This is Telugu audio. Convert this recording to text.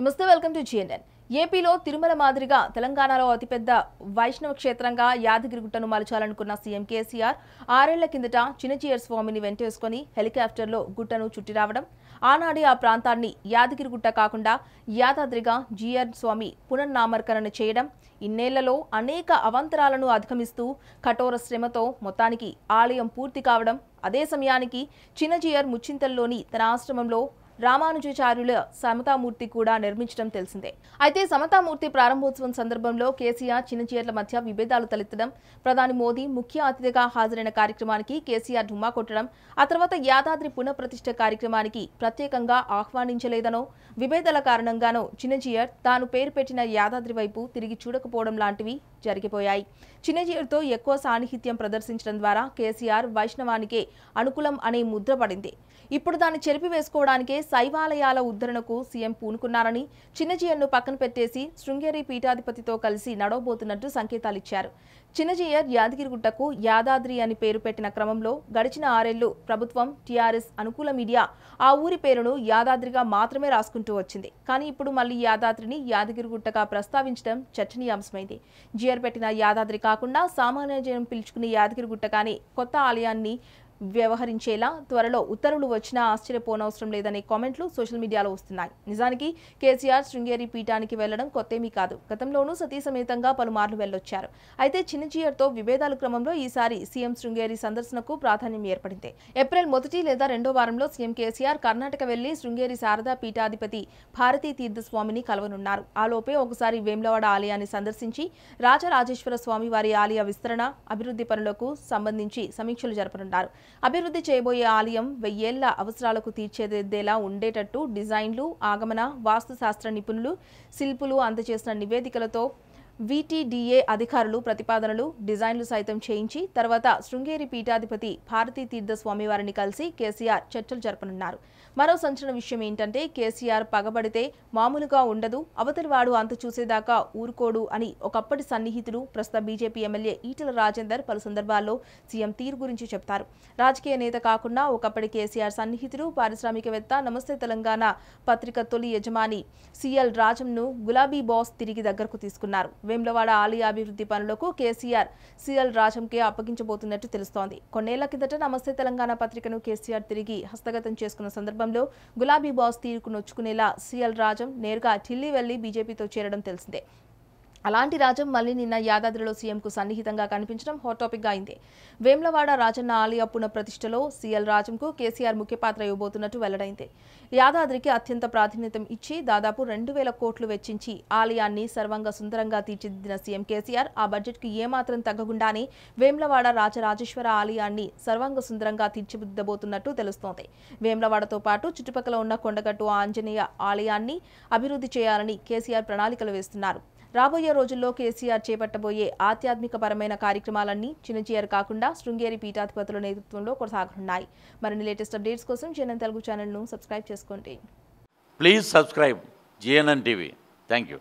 నమస్తే వెల్కమ్ టు జిఎన్ఎన్ ఏపీలో తిరుమల మాదిరిగా తెలంగాణలో అతిపెద్ద వైష్ణవ క్షేత్రంగా యాదగిరిగుట్టను మలచాలనుకున్న సీఎం కేసీఆర్ ఆరేళ్ల కిందట చిన్నచీయర్ స్వామిని వెంటేసుకుని హెలికాప్టర్లో గుట్టను చుట్టి రావడం ఆనాడే ఆ ప్రాంతాన్ని యాదగిరిగుట్ట కాకుండా యాదాద్రిగా జీఆర్ స్వామి పునర్నామకరణ చేయడం ఇన్నేళ్లలో అనేక అవంతరాలను అధిగమిస్తూ కఠోర శ్రమతో మొత్తానికి ఆలయం పూర్తి కావడం అదే సమయానికి చిన్నజీయర్ ముచ్చింతల్లోని తన ఆశ్రమంలో రామానుజాచార్యుల సమతామూర్తి కూడా నిర్మించడం తెలిసిందే అయితే సమతామూర్తి ప్రారంభోత్సవం సందర్భంలో కేసీఆర్ చిన్నచీర్ల మధ్య విభేదాలు తలెత్తడం ప్రధాని మోదీ ముఖ్య అతిథిగా హాజరైన కార్యక్రమానికి కేసీఆర్ ఢుమ్మా కొట్టడం ఆ తర్వాత యాదాద్రి పునఃప్రతిష్ఠ కార్యక్రమానికి ప్రత్యేకంగా ఆహ్వానించలేదనో విభేదాల కారణంగానో చిన్నజీయర్ తాను పేరు పెట్టిన యాదాద్రి వైపు తిరిగి చూడకపోవడం లాంటివి జరిగిపోయాయి చిన్నజీయర్తో ఎక్కువ సాన్నిహిత్యం ప్రదర్శించడం ద్వారా కేసీఆర్ వైష్ణవానికే అనుకూలం అనే ముద్ర పడింది ఇప్పుడు దాన్ని చెరిపివేసుకోవడానికే శైవాలయాల ఉద్ధరణకు సీఎం పూనుకున్నారని చిన్నజీయన్ను పక్కన పెట్టేసి శృంగేరి పీఠాధిపతితో కలిసి నడవబోతున్నట్టు సంకేతాలిచ్చారు చిన్నజీయర్ యాదగిరిగుట్టకు యాదాద్రి అని పేరు పెట్టిన క్రమంలో గడిచిన ఆరేళ్లు ప్రభుత్వం టీఆర్ఎస్ అనుకూల మీడియా ఆ ఊరి పేరును యాదాద్రిగా మాత్రమే రాసుకుంటూ వచ్చింది కానీ ఇప్పుడు మళ్ళీ యాదాద్రిని యాదగిరిగుట్టగా ప్రస్తావించడం చర్చనీయాంశమైంది జీఆర్ పెట్టిన యాదాద్రి కాకుండా సామాన్య జనం పిలుచుకునే యాదగిరిగుట్ట కానీ కొత్త ఆలయాన్ని వ్యవహరించేలా త్వరలో ఉత్తర్వులు వచ్చినా ఆశ్చర్యపోనవసరం లేదనే కామెంట్లు సోషల్ మీడియాలో వస్తున్నాయి నిజానికి కేసీఆర్ శృంగేరి పీఠానికి వెళ్లడం కొత్తేమీ కాదు గతంలోనూ సతీ సమేతంగా పలుమార్లు వెళ్లొచ్చారు అయితే చిన్నజీయర్తో విభేదాల క్రమంలో ఈసారి సీఎం శృంగేరి సందర్శనకు ప్రాధాన్యం ఏర్పడింది ఏప్రిల్ మొదటి లేదా రెండో వారంలో సీఎం కేసీఆర్ కర్ణాటక వెళ్లి శృంగేరి శారదా పీఠాధిపతి భారతీ తీర్థస్వామిని కలవనున్నారు ఆలోపే ఒకసారి వేములవాడ ఆలయాన్ని సందర్శించి రాజరాజేశ్వర స్వామి వారి ఆలయ విస్తరణ అభివృద్ధి పనులకు సంబంధించి సమీక్షలు జరపనున్నారు అభివృద్ధి చేయబోయే ఆలయం వెయ్యేళ్ల అవసరాలకు తీర్చేదేలా ఉండేటట్టు డిజైన్లు ఆగమన వాస్తుశాస్త్ర నిపుణులు శిల్పులు అందజేసిన నివేదికలతో వీటీడీఏ అధికారులు ప్రతిపాదనలు డిజైన్లు సైతం చేయించి తర్వాత శృంగేరి పీఠాధిపతి భారతీ తీర్థ స్వామివారిని కలిసి కేసీఆర్ చర్చలు జరపనున్నారు మరో సంచలన విషయం ఏంటంటే కేసీఆర్ పగబడితే మామూలుగా ఉండదు అవతలివాడు అంత చూసేదాకా ఊరుకోడు అని ఒకప్పటి సన్నిహితుడు ప్రస్తుత బీజేపీ ఎమ్మెల్యే ఈటల రాజేందర్ పలు సందర్భాల్లో సీఎం తీరు గురించి చెప్తారు రాజకీయ నేత కాకుండా ఒకప్పటి కేసీఆర్ సన్నిహితుడు పారిశ్రామికవేత్త నమస్తే తెలంగాణ పత్రిక తొలి యజమాని సిఎల్ రాజంను గులాబీ బాస్ తిరిగి దగ్గరకు తీసుకున్నారు వేములవాడ ఆలయ అభివృద్ధి పనులకు కేసీఆర్ సీఎల్ రాజంకే అప్పగించబోతున్నట్టు తెలుస్తోంది కొన్నేళ్ల కిందట నమస్తే తెలంగాణ పత్రికను కేసీఆర్ తిరిగి హస్తగతం చేసుకున్న సందర్భంలో గులాబీ బాస్ తీరుకు నొచ్చుకునేలా సీఎల్ రాజం నేరుగా ఢిల్లీ వెళ్లి బీజేపీతో చేరడం తెలిసిందే అలాంటి రాజం మళ్ళీ నిన్న యాదాద్రిలో సీఎంకు సన్నిహితంగా కనిపించడం హాట్ గా అయింది వేమ్లవాడ రాజన్న ఆలయ పునఃప్రతిష్టలో సీఎల్ రాజంకు కేసీఆర్ ముఖ్య పాత్ర ఇవ్వబోతున్నట్టు వెల్లడైంది యాదాద్రికి అత్యంత ప్రాధాన్యతం ఇచ్చి దాదాపు రెండు వేల కోట్లు వెచ్చించి ఆలయాన్ని సర్వంగ సుందరంగా తీర్చిదిద్దిన సీఎం కేసీఆర్ ఆ బడ్జెట్కు ఏమాత్రం తగ్గకుండానే వేమ్లవాడ రాజరాజేశ్వర ఆలయాన్ని సర్వంగ సుందరంగా తీర్చిదిద్దబోతున్నట్టు తెలుస్తోంది వేమ్లవాడతో పాటు చుట్టుపక్కల ఉన్న కొండగట్టు ఆంజనేయ ఆలయాన్ని అభివృద్ధి చేయాలని కేసీఆర్ ప్రణాళికలు వేస్తున్నారు రాబోయే రోజుల్లో కేసీఆర్ చేపట్టబోయే ఆధ్యాత్మికపరమైన కార్యక్రమాలన్నీ చిన్నచేయర్ కాకుండా శృంగేరి పీఠాధిపతుల నేతృత్వంలో కొనసాగనున్నాయి మరిన్ని లేటెస్ట్ అప్డేట్స్ కోసం జీఎన్ఎన్ తెలుగు ఛానల్ను సబ్స్క్రైబ్ చేసుకోండి please subscribe GNN TV thank you